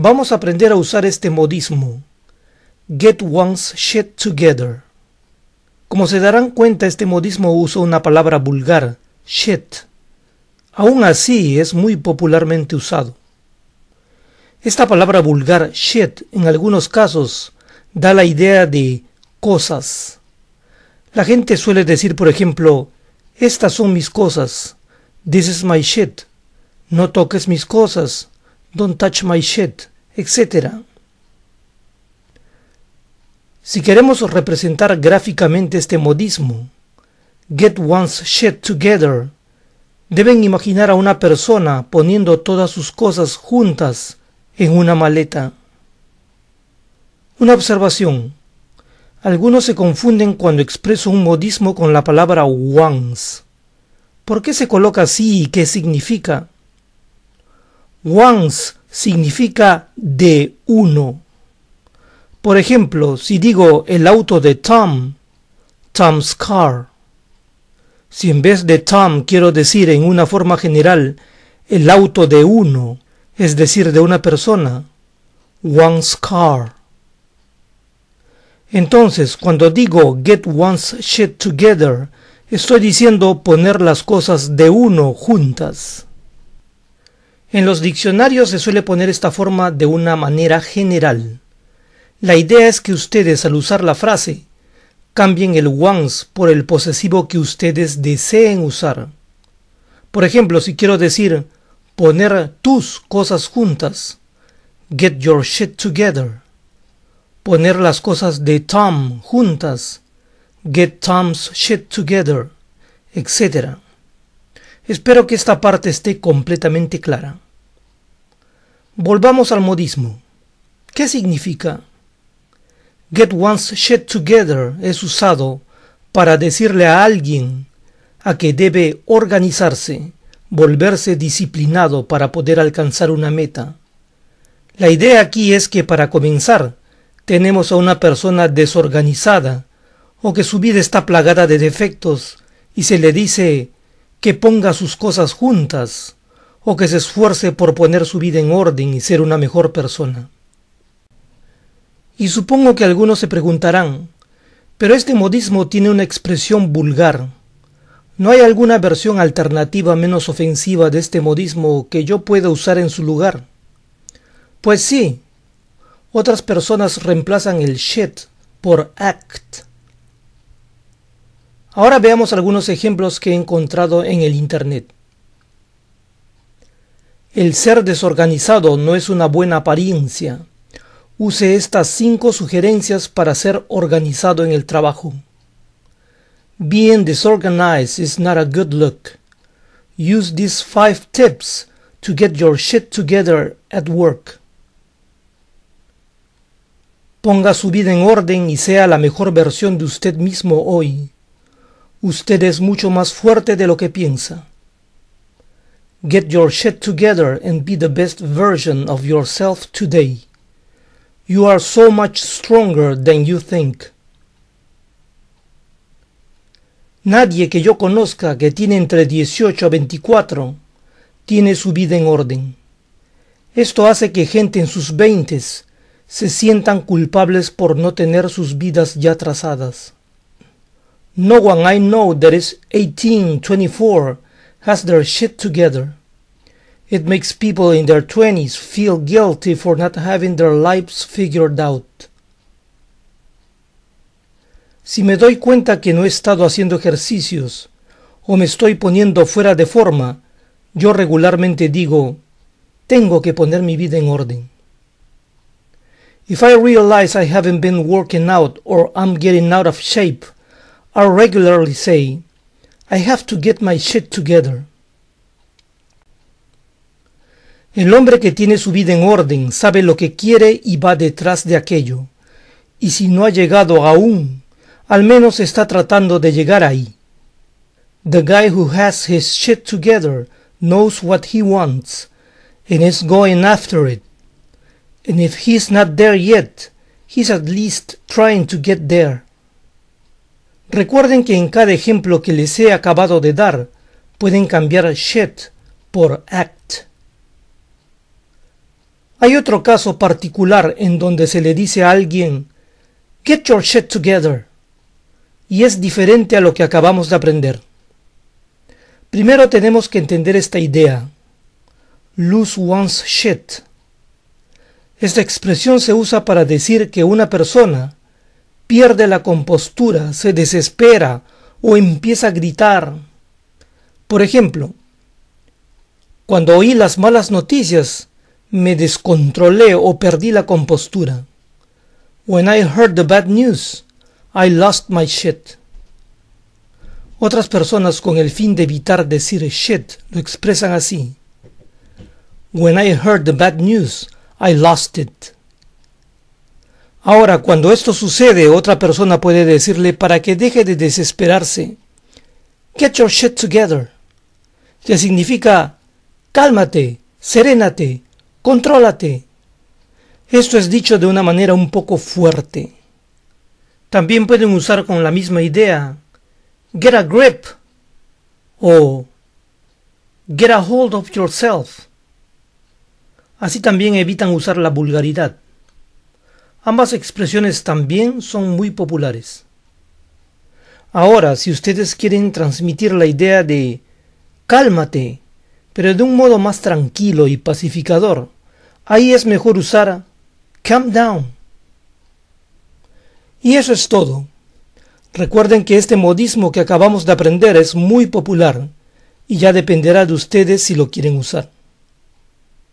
Vamos a aprender a usar este modismo. Get one's shit together. Como se darán cuenta, este modismo usa una palabra vulgar, shit. Aún así, es muy popularmente usado. Esta palabra vulgar, shit, en algunos casos, da la idea de cosas. La gente suele decir, por ejemplo, estas son mis cosas, this is my shit, no toques mis cosas, Don't touch my shit, etc. Si queremos representar gráficamente este modismo, get one's shit together, deben imaginar a una persona poniendo todas sus cosas juntas en una maleta. Una observación. Algunos se confunden cuando expreso un modismo con la palabra once. ¿Por qué se coloca así y qué significa? significa de uno. Por ejemplo, si digo el auto de Tom, Tom's car. Si en vez de Tom quiero decir en una forma general el auto de uno, es decir, de una persona, one's car. Entonces, cuando digo get one's shit together, estoy diciendo poner las cosas de uno juntas. En los diccionarios se suele poner esta forma de una manera general. La idea es que ustedes al usar la frase cambien el once por el posesivo que ustedes deseen usar. Por ejemplo, si quiero decir poner tus cosas juntas, get your shit together. Poner las cosas de Tom juntas, get Tom's shit together, etc. Espero que esta parte esté completamente clara. Volvamos al modismo. ¿Qué significa? Get one's shit together es usado para decirle a alguien a que debe organizarse, volverse disciplinado para poder alcanzar una meta. La idea aquí es que para comenzar tenemos a una persona desorganizada o que su vida está plagada de defectos y se le dice que ponga sus cosas juntas o que se esfuerce por poner su vida en orden y ser una mejor persona. Y supongo que algunos se preguntarán, pero este modismo tiene una expresión vulgar. ¿No hay alguna versión alternativa menos ofensiva de este modismo que yo pueda usar en su lugar? Pues sí, otras personas reemplazan el shit por act Ahora veamos algunos ejemplos que he encontrado en el Internet. El ser desorganizado no es una buena apariencia. Use estas cinco sugerencias para ser organizado en el trabajo. Being disorganized is not a good look. Use these five tips to get your shit together at work. Ponga su vida en orden y sea la mejor versión de usted mismo hoy. Usted es mucho más fuerte de lo que piensa. Get your shit together and be the best version of yourself today. You are so much stronger than you think. Nadie que yo conozca que tiene entre 18 a 24 tiene su vida en orden. Esto hace que gente en sus veintes se sientan culpables por no tener sus vidas ya trazadas. No one I know that is 18, 24 has their shit together. It makes people in their 20s feel guilty for not having their lives figured out. Si me doy cuenta que no he estado haciendo ejercicios o me estoy poniendo fuera de forma, yo regularmente digo, tengo que poner mi vida en orden. If I realize I haven't been working out or I'm getting out of shape, I regularly say, I have to get my shit together. El hombre que tiene su vida en orden sabe lo que quiere y va detrás de aquello. Y si no ha llegado aún, al menos está tratando de llegar ahí. The guy who has his shit together knows what he wants and is going after it. And if he's not there yet, he's at least trying to get there. Recuerden que en cada ejemplo que les he acabado de dar, pueden cambiar shit por act. Hay otro caso particular en donde se le dice a alguien, get your shit together, y es diferente a lo que acabamos de aprender. Primero tenemos que entender esta idea, lose one's shit. Esta expresión se usa para decir que una persona, pierde la compostura, se desespera o empieza a gritar. Por ejemplo, cuando oí las malas noticias, me descontrolé o perdí la compostura. When I heard the bad news, I lost my shit. Otras personas con el fin de evitar decir shit lo expresan así. When I heard the bad news, I lost it. Ahora, cuando esto sucede, otra persona puede decirle para que deje de desesperarse. Get your shit together. Que significa cálmate, serénate, contrólate. Esto es dicho de una manera un poco fuerte. También pueden usar con la misma idea get a grip o get a hold of yourself. Así también evitan usar la vulgaridad. Ambas expresiones también son muy populares. Ahora, si ustedes quieren transmitir la idea de cálmate, pero de un modo más tranquilo y pacificador, ahí es mejor usar calm down. Y eso es todo. Recuerden que este modismo que acabamos de aprender es muy popular y ya dependerá de ustedes si lo quieren usar.